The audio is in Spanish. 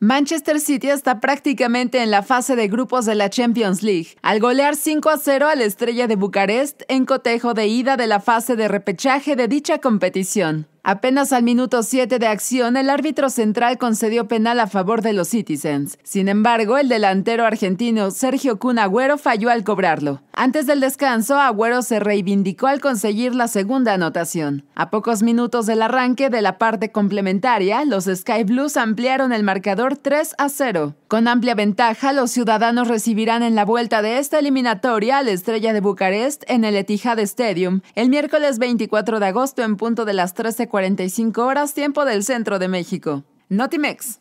Manchester City está prácticamente en la fase de grupos de la Champions League, al golear 5 a 0 a la estrella de Bucarest en cotejo de ida de la fase de repechaje de dicha competición. Apenas al minuto 7 de acción, el árbitro central concedió penal a favor de los Citizens. Sin embargo, el delantero argentino Sergio Kun Agüero falló al cobrarlo. Antes del descanso, Agüero se reivindicó al conseguir la segunda anotación. A pocos minutos del arranque de la parte complementaria, los Sky Blues ampliaron el marcador 3 a 0. Con amplia ventaja, los ciudadanos recibirán en la vuelta de esta eliminatoria a la estrella de Bucarest en el Etihad Stadium el miércoles 24 de agosto en punto de las 13.40 45 horas tiempo del centro de México. Notimex.